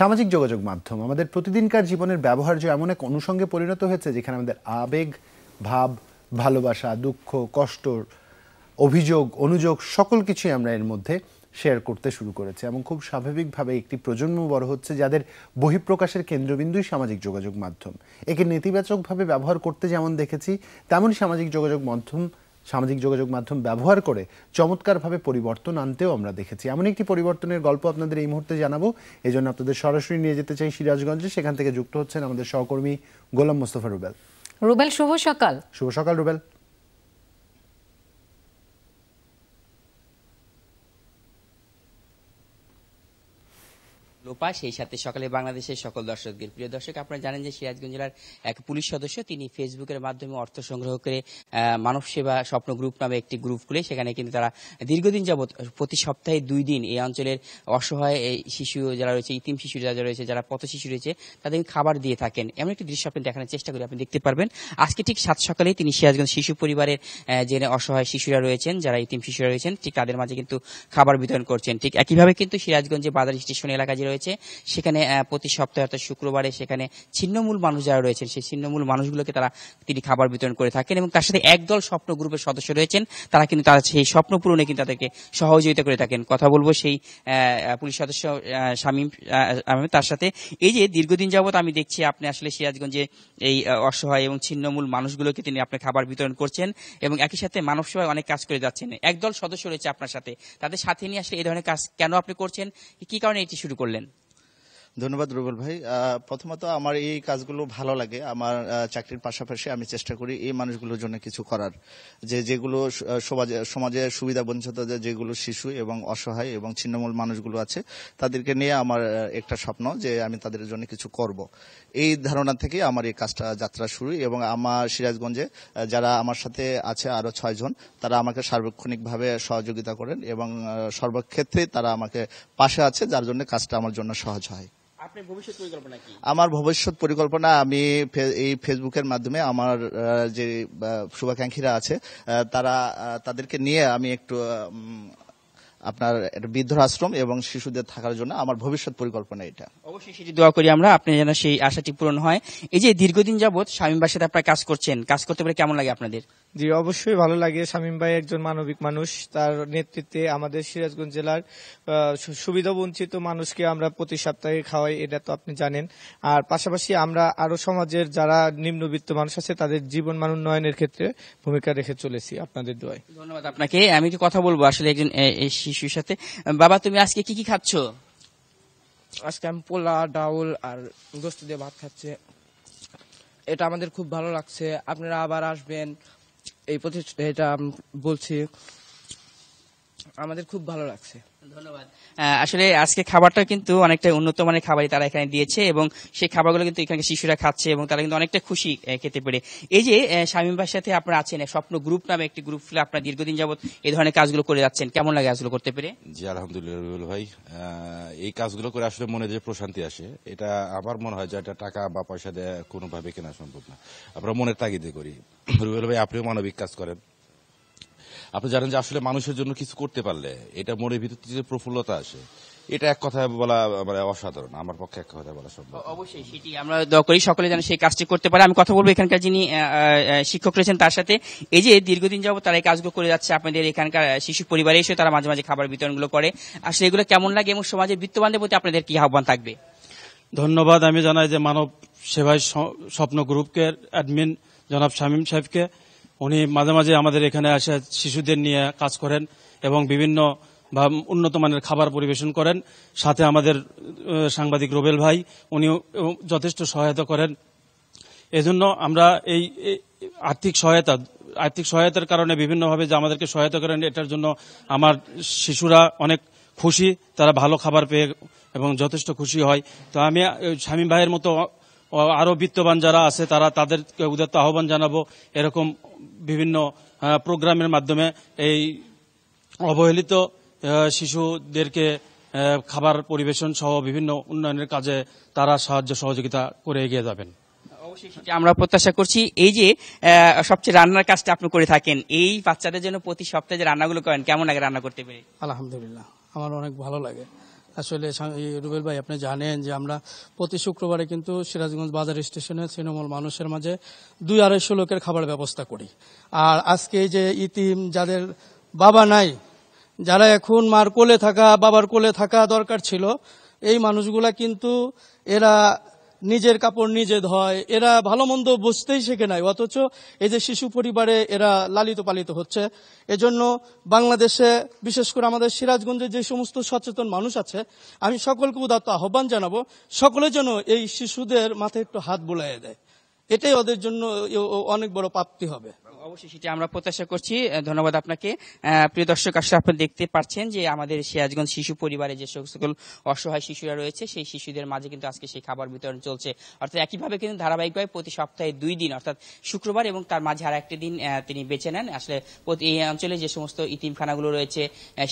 সামাজিক যোগাযোগ মাধ্যম আমাদের প্রতিদিনকার জীবনের ব্যবহার যে এমন এক অনুষঙ্গে পরিণত হয়েছে যেখানে আমাদের আবেগ ভাব ভালোবাসা দুঃখ কষ্ট অভিযোগ অনুযোগ সকল কিছুই আমরা এর মধ্যে শেয়ার করতে শুরু করেছে এবং খুব স্বাভাবিকভাবে একটি প্রজন্ম বড় হচ্ছে যাদের বহিঃপ্রকাশের কেন্দ্রবিন্দুই সামাজিক যোগাযোগ মাধ্যম একে নেতিবাচকভাবে ব্যবহার করতে যেমন দেখেছি তেমন সামাজিক যোগাযোগ মাধ্যম সামাজিক যোগাযোগ মাধ্যম ব্যবহার করে চমৎকারভাবে পরিবর্তন আনতেও আমরা দেখেছি এমন একটি পরিবর্তনের গল্প আপনাদের এই মুহূর্তে জানাবো এই জন্য আপনাদের সরাসরি নিয়ে যেতে চাই সিরাজগঞ্জে সেখান থেকে যুক্ত হচ্ছেন আমাদের সহকর্মী গোলাম মোস্তফা রুবেল রুবেল শুভ সকাল শুভ সকাল রুবেল রূপা সেই সাথে সকালে বাংলাদেশের সকল দর্শকদের প্রিয় দর্শক আপনারা জানেন যে সিরাজগঞ্জ জেলার এক পুলিশ সদস্য তিনি ফেসবুকের মাধ্যমে অর্থ সংগ্রহ করে মানব সেবা স্বপ্ন গ্রুপ নামে একটি গ্রুপ খুলে সেখানে কিন্তু তারা দীর্ঘদিন যাবৎ প্রতি সপ্তাহে দুই দিন এই অঞ্চলের অসহায় শিশু যারা রয়েছে ইতিম শিশু যারা রয়েছে যারা পথ শিশু রয়েছে তাদের খাবার দিয়ে থাকেন এমন একটি দৃশ্য আপনি দেখানোর চেষ্টা করি আপনি দেখতে পারবেন আজকে ঠিক সাত সকালে তিনি সিরাজগঞ্জ শিশু পরিবারের যে অসহায় শিশুরা রয়েছেন যারা ইতিম শিশুরা রয়েছেন ঠিক তাদের মাঝে কিন্তু খাবার বিতরণ করছেন ঠিক একইভাবে কিন্তু সিরাজগঞ্জে বাজার স্টেশন এলাকা যে রয়েছে রয়েছে সেখানে প্রতি সপ্তাহে অর্থাৎ শুক্রবারে সেখানে ছিন্নমূল মানুষ যারা রয়েছেন সেই ছিন্নমূল মানুষগুলোকে তারা তিনি খাবার বিতরণ করে থাকেন এবং তার সাথে একদল স্বপ্ন গ্রুপের সদস্য রয়েছেন তারা কিন্তু তারা সেই স্বপ্ন পূরণে কিন্তু তাদেরকে সহযোগিতা করে থাকেন কথা বলবো সেই পুলিশ সদস্য শামীম তার সাথে এই যে দীর্ঘদিন যাবৎ আমি দেখছি আপনি আসলে সিরাজগঞ্জে এই অসহায় এবং ছিন্নমূল মানুষগুলোকে তিনি আপনি খাবার বিতরণ করছেন এবং একই সাথে মানব সেবায় অনেক কাজ করে যাচ্ছেন একদল সদস্য রয়েছে আপনার সাথে তাদের সাথে নিয়ে আসলে এই ধরনের কাজ কেন আপনি করছেন কি কারণে এটি শুরু করলেন ধন্যবাদ রুবেল ভাই প্রথমত আমার এই কাজগুলো ভালো লাগে আমার চাকরির পাশাপাশি আমি চেষ্টা করি এই মানুষগুলোর জন্য কিছু করার যে যেগুলো সমাজে সুবিধা বঞ্চিত যেগুলো শিশু এবং অসহায় এবং ছিন্নমূল মানুষগুলো আছে তাদেরকে নিয়ে আমার একটা স্বপ্ন যে আমি তাদের জন্য কিছু করব এই ধারণা থেকে আমার এই কাজটা যাত্রা শুরু এবং আমার সিরাজগঞ্জে যারা আমার সাথে আছে আরও ছয়জন তারা আমাকে সার্বক্ষণিকভাবে সহযোগিতা করেন এবং সর্বক্ষেত্রে তারা আমাকে পাশে আছে যার জন্য কাজটা আমার জন্য সহজ হয় আমার ভবিষ্যৎ পরিকল্পনা আমি এই ফেসবুকের মাধ্যমে আমার যে শুভাকাঙ্ক্ষীরা আছে তারা তাদেরকে নিয়ে আমি একটু আপনার বৃদ্ধ আশ্রম এবং শিশুদের থাকার জন্য আমার ভবিষ্যৎ পরিকল্পনা এটা অবশ্যই সেটি দোয়া করি আমরা আপনি যেন সেই আশাটি পূরণ হয় এই যে দীর্ঘদিন যাবৎ শামীম ভাইয়ের সাথে কাজ করছেন কাজ করতে পারে কেমন লাগে আপনাদের জি অবশ্যই ভালো লাগে শামীম ভাই একজন মানবিক মানুষ তার নেতৃত্বে আমাদের সিরাজগঞ্জ জেলার সুবিধা বঞ্চিত মানুষকে আমরা প্রতি সপ্তাহে খাওয়াই এটা তো আপনি জানেন আর পাশাপাশি আমরা আরো সমাজের যারা নিম্নবিত্ত মানুষ আছে তাদের জীবন মান উন্নয়নের ক্ষেত্রে ভূমিকা রেখে চলেছি আপনাদের দোয়ায় ধন্যবাদ আপনাকে আমি একটু কথা বলবো আসলে একজন শিশুর সাথে বাবা তুমি আজকে কি কি খাচ্ছ আজকে আমি পোলা ডাউল আর গোস্ত দিয়ে ভাত খাচ্ছে এটা আমাদের খুব ভালো লাগছে আপনারা আবার আসবেন এই প্রতি এটা বলছি আমাদের খুব ভালো লাগছে ধন্যবাদ আসলে আজকে খাবারটা কিন্তু অনেকটা উন্নত মানের খাবারই তারা এখানে দিয়েছে এবং সেই খাবারগুলো কিন্তু এখানে শিশুরা খাচ্ছে এবং তারা কিন্তু অনেকটা খুশি খেতে পেরে এই যে শামীম ভাইয়ের সাথে আপনারা আছেন স্বপ্ন গ্রুপ নামে একটি গ্রুপ ফেলে আপনারা দীর্ঘদিন যাবৎ এই ধরনের কাজগুলো করে যাচ্ছেন কেমন লাগে কাজগুলো করতে পেরে জি আলহামদুলিল্লাহ ভাই এই কাজগুলো করে আসলে মনে যে প্রশান্তি আসে এটা আমার মনে হয় যে এটা টাকা বা পয়সা দেওয়া কোনোভাবে কেনা সম্ভব না আমরা মনের তাগিদে করি রুবেল ভাই আপনিও মানবিক কাজ করেন আপনি জানেন যে আসলে মানুষের জন্য কিছু করতে পারলে এটা মনের ভিতর থেকে প্রফুল্লতা আসে এটা এক কথা বলা মানে অসাধারণ আমার পক্ষে এক কথা বলা সম্ভব অবশ্যই সেটি আমরা দোয়া করি সকলে যেন সেই কাজটি করতে পারে আমি কথা বলবো এখানকার যিনি শিক্ষক রয়েছেন তার সাথে এই যে দীর্ঘদিন যাবো তারা এই কাজগুলো করে যাচ্ছে আপনাদের এখানকার শিশু পরিবারে এসে তারা মাঝে মাঝে খাবার বিতরণগুলো করে আসলে এগুলো কেমন লাগে এবং সমাজের বৃত্তবান্ধের প্রতি আপনাদের কি আহ্বান থাকবে ধন্যবাদ আমি জানাই যে মানব সেবায় স্বপ্ন গ্রুপকে অ্যাডমিন জনাব শামীম সাহেবকে উনি মাঝে মাঝে আমাদের এখানে আসে শিশুদের নিয়ে কাজ করেন এবং বিভিন্ন বা উন্নত মানের খাবার পরিবেশন করেন সাথে আমাদের সাংবাদিক রোবেল ভাই উনি যথেষ্ট সহায়তা করেন এজন্য আমরা এই আর্থিক সহায়তা আর্থিক সহায়তার কারণে বিভিন্নভাবে যে আমাদেরকে সহায়তা করেন এটার জন্য আমার শিশুরা অনেক খুশি তারা ভালো খাবার পেয়ে এবং যথেষ্ট খুশি হয় তো আমি স্বামী ভাইয়ের মতো আরও বিত্তবান যারা আছে তারা তাদেরকে তো আহ্বান জানাবো এরকম বিভিন্ন প্রোগ্রামের মাধ্যমে এই অবহেলিত শিশুদেরকে খাবার পরিবেশন সহ বিভিন্ন উন্নয়নের কাজে তারা সাহায্য সহযোগিতা করে এগিয়ে যাবেন আমরা প্রত্যাশা করছি এই যে সবচেয়ে রান্নার কাজটা আপনি করে থাকেন এই বাচ্চাদের জন্য প্রতি সপ্তাহে যে রান্নাগুলো করেন কেমন লাগে রান্না করতে পেরে আলহামদুলিল্লাহ আমার অনেক ভালো লাগে আসলে রুবেল ভাই আপনি জানেন যে আমরা প্রতি শুক্রবারে কিন্তু সিরাজগঞ্জ বাজার স্টেশনে তৃণমূল মানুষের মাঝে দুই আড়াইশো লোকের খাবার ব্যবস্থা করি আর আজকে যে ইতিম যাদের বাবা নাই যারা এখন মার কোলে থাকা বাবার কোলে থাকা দরকার ছিল এই মানুষগুলা কিন্তু এরা নিজের কাপড় নিজে ধয় এরা ভালো মন্দ বুঝতেই শেখে নাই অথচ এই যে শিশু পরিবারে এরা লালিত পালিত হচ্ছে এজন্য বাংলাদেশে বিশেষ করে আমাদের সিরাজগঞ্জে যে সমস্ত সচেতন মানুষ আছে আমি সকলকে উদাত্ত আহ্বান জানাবো সকলে যেন এই শিশুদের মাথায় একটু হাত বুলাইয়ে দেয় এটাই ওদের জন্য অনেক বড় প্রাপ্তি হবে অবশ্যই সেটি আমরা প্রত্যাশা করছি ধন্যবাদ আপনাকে প্রিয় দর্শক আসলে আপনি দেখতে যে আমাদের শিশু পরিবারে যে সকল অসহায় শিশুরা রয়েছে সেই শিশুদের মাঝে কিন্তু আজকে সেই খাবার বিতরণ চলছে অর্থাৎ একইভাবে কিন্তু ধারাবাহিকভাবে প্রতি সপ্তাহে দুই দিন অর্থাৎ শুক্রবার এবং তার মাঝে আর একটি দিন তিনি বেছে নেন আসলে এই অঞ্চলে যে সমস্ত ইতিমখানাগুলো রয়েছে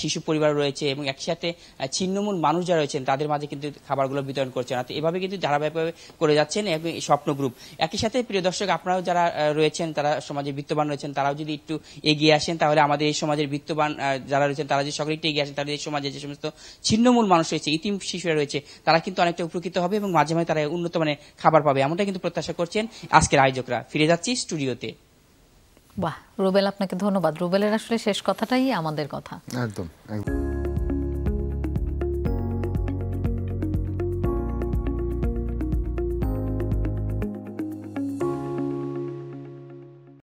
শিশু পরিবার রয়েছে এবং একসাথে ছিন্নমূল মানুষ যারা রয়েছেন তাদের মাঝে কিন্তু খাবারগুলো বিতরণ করছেন অর্থাৎ এভাবে কিন্তু ধারাবাহিকভাবে করে যাচ্ছেন স্বপ্ন গ্রুপ একই সাথে সাথে প্রিয় দর্শক আপনারাও যারা রয়েছেন তারা সমাজে বিত্তবান রয়েছেন তারাও যদি একটু এগিয়ে আসেন তাহলে আমাদের এই সমাজের বিত্তবান যারা রয়েছেন তারা যদি সকলে একটু এগিয়ে আসেন তাহলে এই সমাজে যে সমস্ত ছিন্নমূল মানুষ রয়েছে ইতিম শিশুরা রয়েছে তারা কিন্তু অনেকটা উপকৃত হবে এবং মাঝে মাঝে তারা উন্নত মানের খাবার পাবে এমনটা কিন্তু প্রত্যাশা করছেন আজকের আয়োজকরা ফিরে যাচ্ছি স্টুডিওতে বাহ রুবেল আপনাকে ধন্যবাদ রুবেলের আসলে শেষ কথাটাই আমাদের কথা একদম একদম